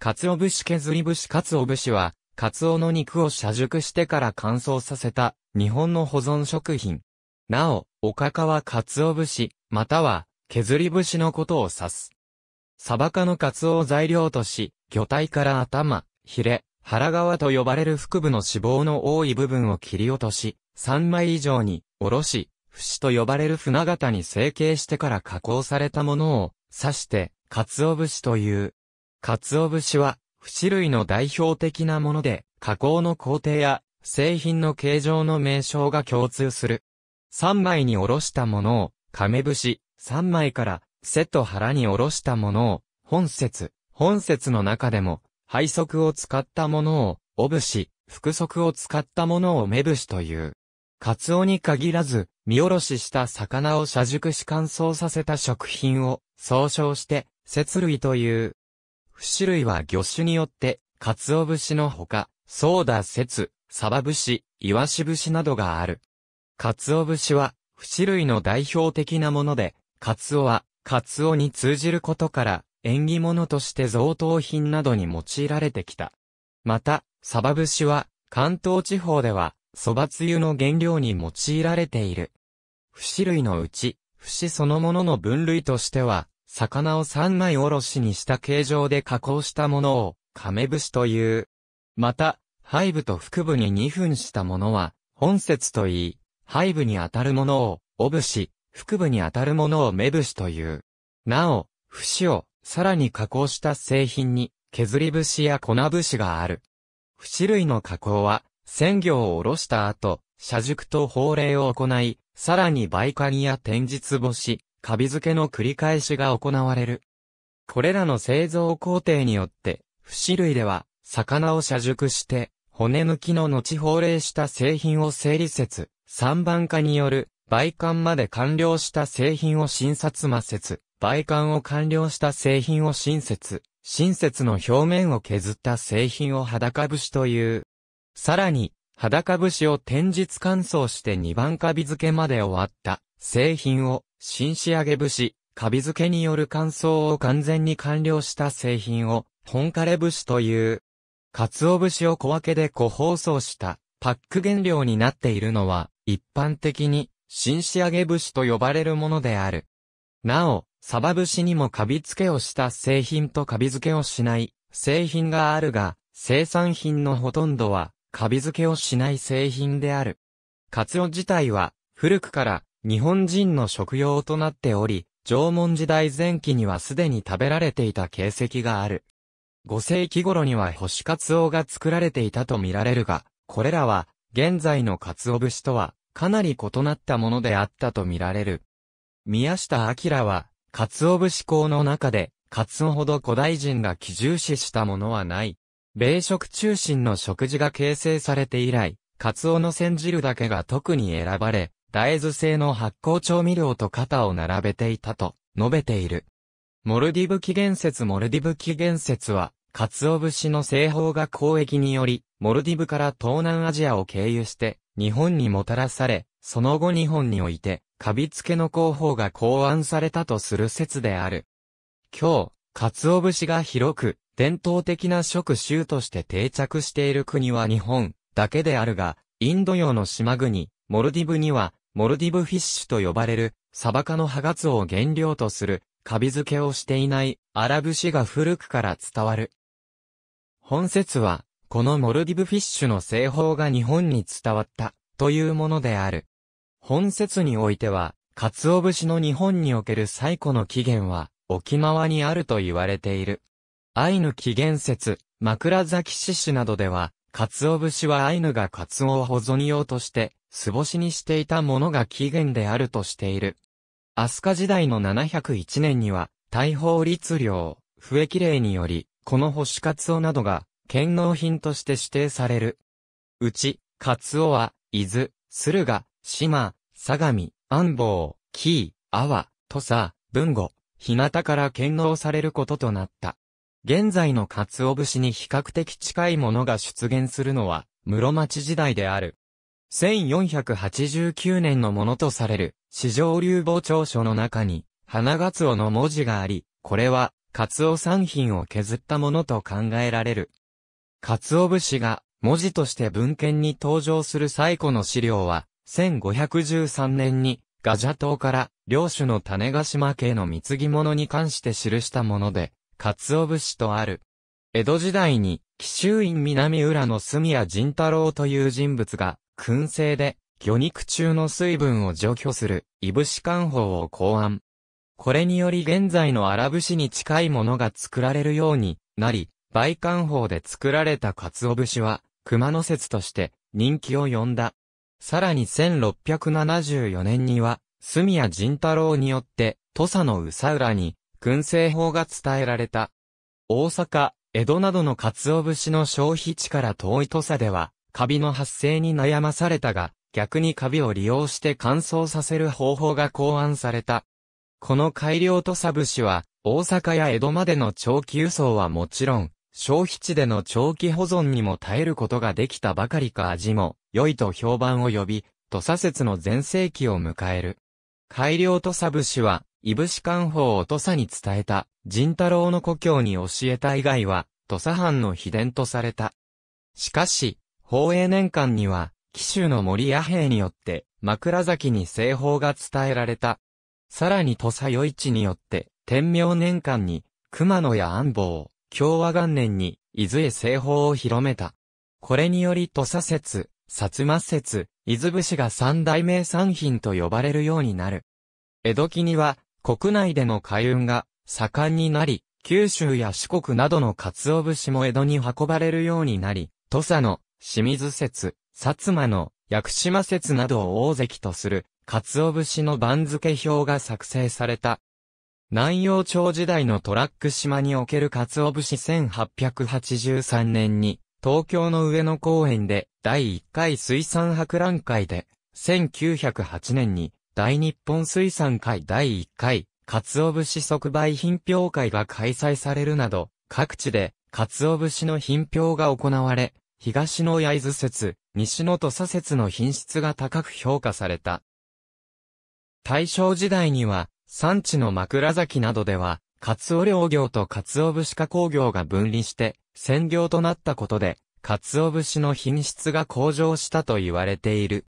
鰹節削り節鰹節は、鰹の肉を射熟してから乾燥させた、日本の保存食品。なお、おかかは鰹節、または、削り節のことを指す。サバ科の鰹を材料とし、魚体から頭、ヒレ、腹側と呼ばれる腹部の脂肪の多い部分を切り落とし、三枚以上に、おろし、節と呼ばれる船型に成形してから加工されたものを、刺して、鰹節という。鰹節は、節類の代表的なもので、加工の工程や、製品の形状の名称が共通する。三枚におろしたものを、亀節、三枚から、背と腹におろしたものを、本節、本節の中でも、背足を使ったものを、お節、腹足を使ったものを目節という。カツオに限らず、見おろしした魚を車熟し乾燥させた食品を、総称して、節類という。不種類は魚種によって、鰹節のほか、ソーダ節、サバ節、イワシ節などがある。鰹節は、不種類の代表的なもので、鰹は、鰹に通じることから、縁起物として贈答品などに用いられてきた。また、サバ節は、関東地方では、蕎麦つゆの原料に用いられている。不死類のうち、不死そのものの分類としては、魚を三枚おろしにした形状で加工したものを、亀節という。また、背部と腹部に二分したものは、本節といい、背部に当たるものを、お節、腹部に当たるものを目節という。なお、節を、さらに加工した製品に、削り節や粉節がある。節類の加工は、鮮魚をおろした後、社熟と法令を行い、さらにイカ煮や天日干し、カビ付けの繰り返しが行われる。これらの製造工程によって、不死類では、魚を射熟して、骨抜きの後法令した製品を整理説、三番化による、売管まで完了した製品を診察魔説、売管を完了した製品を新説、新説の表面を削った製品を裸節という。さらに、裸節を天日乾燥して二番カビ付けまで終わった製品を新仕上げ節、カビ付けによる乾燥を完全に完了した製品を、本枯れ節という、鰹節を小分けで個包装したパック原料になっているのは、一般的に、新仕上げ節と呼ばれるものである。なお、サバ節にもカビ付けをした製品とカビ付けをしない製品があるが、生産品のほとんどは、カビ付けをしない製品である。カツオ自体は、古くから、日本人の食用となっており、縄文時代前期にはすでに食べられていた形跡がある。5世紀頃には星カツオが作られていたと見られるが、これらは、現在のカツオ節とは、かなり異なったものであったと見られる。宮下明は、カツオ節港の中で、カツオほど古代人が基重視したものはない。米食中心の食事が形成されて以来、カツオの煎汁だけが特に選ばれ、大豆製の発酵調味料と肩を並べていたと述べている。モルディブ起源説モルディブ起源説は、鰹節の製法が交易により、モルディブから東南アジアを経由して、日本にもたらされ、その後日本において、カビ付けの工法が考案されたとする説である。今日、鰹節が広く、伝統的な食習として定着している国は日本だけであるが、インド洋の島国、モルディブにはモルディブフィッシュと呼ばれる、サバ科のハガツオを原料とする、カビ漬けをしていないアラブが古くから伝わる。本説は、このモルディブフィッシュの製法が日本に伝わったというものである。本説においては、カツオ節の日本における最古の起源は沖縄にあると言われている。アイヌ起源説、枕崎市市などでは、鰹節はアイヌが鰹を保存用として、素干しにしていたものが起源であるとしている。飛鳥時代の701年には、大法律令、笛記令により、このカツ鰹などが、県納品として指定される。うち、鰹は、伊豆、駿河、島、相模、安房、紀伊、阿波、土佐、文後、日向から県納されることとなった。現在の鰹節に比較的近いものが出現するのは、室町時代である。1489年のものとされる、史上流傍聴書の中に、花オの文字があり、これは、オ産品を削ったものと考えられる。オ節が、文字として文献に登場する最古の資料は、1513年に、ガジャ島から、領主の種ヶ島家の貢ぎ物に関して記したもので、鰹節とある。江戸時代に、紀州院南浦の住谷仁太郎という人物が、燻製で、魚肉中の水分を除去する、いぶし漢方を考案。これにより現在の荒節に近いものが作られるようになり、梅漢方で作られた鰹節は、熊野説として人気を呼んだ。さらに1674年には、住谷仁太郎によって、土佐の宇佐浦に、燻製法が伝えられた。大阪、江戸などの鰹節の消費地から遠い土佐では、カビの発生に悩まされたが、逆にカビを利用して乾燥させる方法が考案された。この改良土佐節は、大阪や江戸までの長期輸送はもちろん、消費地での長期保存にも耐えることができたばかりか味も良いと評判を呼び、土佐節の全盛期を迎える。改良土佐節はいぶし官報を土佐に伝えた、仁太郎の故郷に教えた以外は、土佐藩の秘伝とされた。しかし、宝永年間には、紀州の森野兵によって、枕崎に西方が伝えられた。さらに土佐与市によって、天明年間に、熊野や安房、共和元年に、伊豆へ西方を広めた。これにより土佐説、薩摩説、伊豆節が三大名産品と呼ばれるようになる。江戸期には、国内での海運が盛んになり、九州や四国などの鰹節も江戸に運ばれるようになり、土佐の清水説、薩摩の屋久島説などを大関とする、鰹節の番付表が作成された。南洋町時代のトラック島における鰹節1883年に、東京の上野公園で第1回水産博覧会で、1908年に大日本水産会第1回、鰹節即売品評会が開催されるなど、各地で、鰹節の品評が行われ、東の焼津説、西の土佐説の品質が高く評価された。大正時代には、産地の枕崎などでは、鰹漁業と鰹節加工業が分離して、専業となったことで、鰹節の品質が向上したと言われている。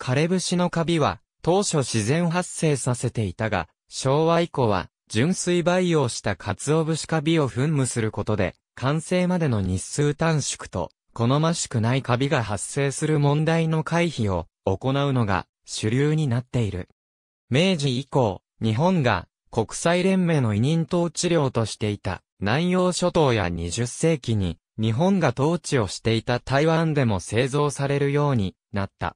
枯れ節のカビは、当初自然発生させていたが、昭和以降は、純粋培養した鰹節カビを噴霧することで、完成までの日数短縮と、好ましくないカビが発生する問題の回避を行うのが主流になっている。明治以降、日本が国際連盟の委任統治領としていた南洋諸島や20世紀に日本が統治をしていた台湾でも製造されるようになった。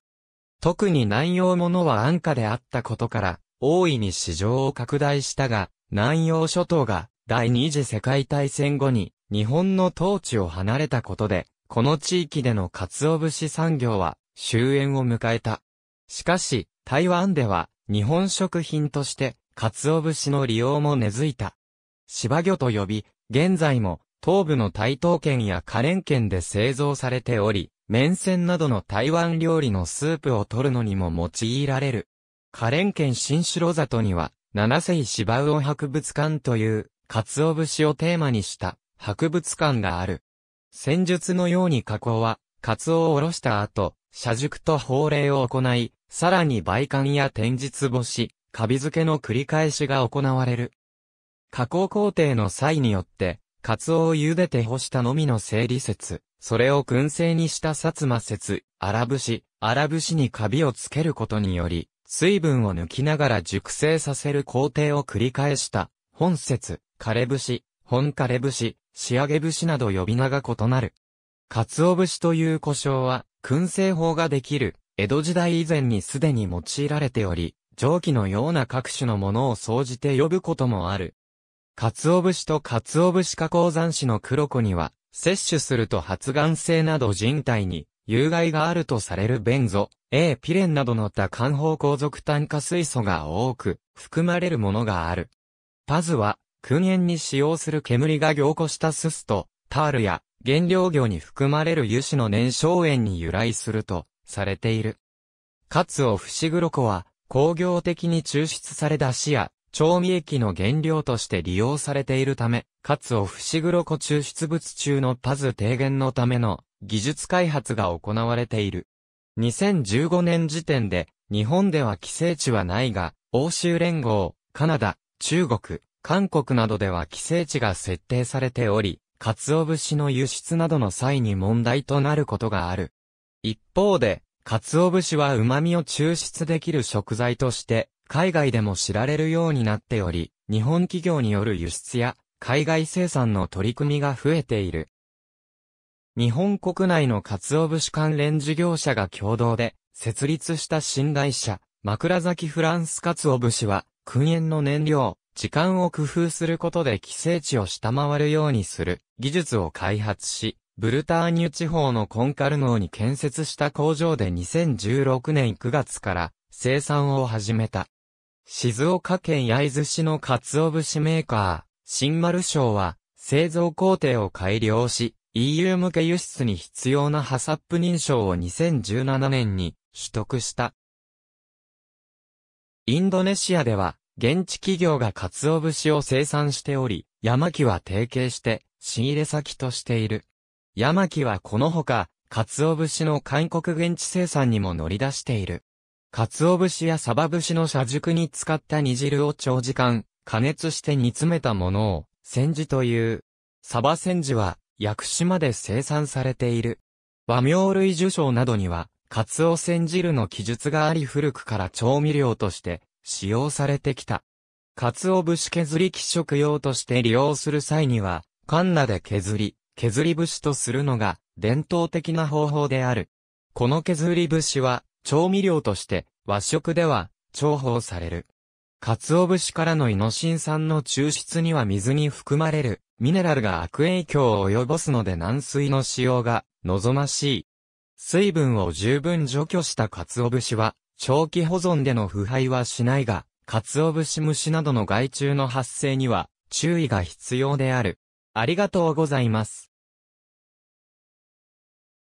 特に南洋ものは安価であったことから、大いに市場を拡大したが、南洋諸島が第二次世界大戦後に日本の統治を離れたことで、この地域での鰹節産業は終焉を迎えた。しかし、台湾では日本食品として鰹節の利用も根付いた。芝魚と呼び、現在も東部の台東県や花蓮県で製造されており、麺線などの台湾料理のスープを取るのにも用いられる。カレン県新城里には、七世芝魚博物館という、鰹節をテーマにした博物館がある。戦術のように加工は、鰹をおろした後、社熟と法令を行い、さらに売館や天日干し、カビ付けの繰り返しが行われる。加工工程の際によって、鰹を茹でて干したのみの整理説。それを燻製にした薩摩節、荒節、荒節にカビをつけることにより、水分を抜きながら熟成させる工程を繰り返した、本節、枯れ節、本枯れ節、仕上げ節など呼び名が異なる。鰹節という故障は、燻製法ができる、江戸時代以前にすでに用いられており、蒸気のような各種のものを総じて呼ぶこともある。鰹節と鰹節加工山市の黒子には、摂取すると発がん性など人体に有害があるとされるベンゾ、A ピレンなどの多環方向属炭化水素が多く含まれるものがある。パズは、訓練に使用する煙が凝固したススと、タールや原料魚に含まれる油脂の燃焼塩に由来するとされている。カツオフシグロコは工業的に抽出された死や調味液の原料として利用されているため、かつオフシグロコ抽出物中のパズ低減のための技術開発が行われている。2015年時点で、日本では規制値はないが、欧州連合、カナダ、中国、韓国などでは規制値が設定されており、カツオ節の輸出などの際に問題となることがある。一方で、カツオ節は旨味を抽出できる食材として、海外でも知られるようになっており、日本企業による輸出や海外生産の取り組みが増えている。日本国内の鰹節関連事業者が共同で設立した新会社、枕崎フランス鰹節は、訓練の燃料、時間を工夫することで寄生地を下回るようにする技術を開発し、ブルターニュ地方のコンカルノーに建設した工場で2016年9月から生産を始めた。静岡県焼津市の鰹節メーカー、新丸省は、製造工程を改良し、EU 向け輸出に必要なハサップ認証を2017年に取得した。インドネシアでは、現地企業が鰹節を生産しており、ヤマキは提携して仕入れ先としている。ヤマキはこのほか、鰹節の韓国現地生産にも乗り出している。鰹節やサバ節の車熟に使った煮汁を長時間、加熱して煮詰めたものを、煎じという。サバ煎じは、薬師まで生産されている。和名類受賞などには、鰹煎汁の記述があり古くから調味料として使用されてきた。鰹節削り器食用として利用する際には、カンナで削り、削り節とするのが伝統的な方法である。この削り節は調味料として和食では重宝される。鰹節からのイノシン酸の抽出には水に含まれるミネラルが悪影響を及ぼすので軟水の使用が望ましい。水分を十分除去した鰹節は長期保存での腐敗はしないが、鰹節虫などの害虫の発生には注意が必要である。ありがとうございます。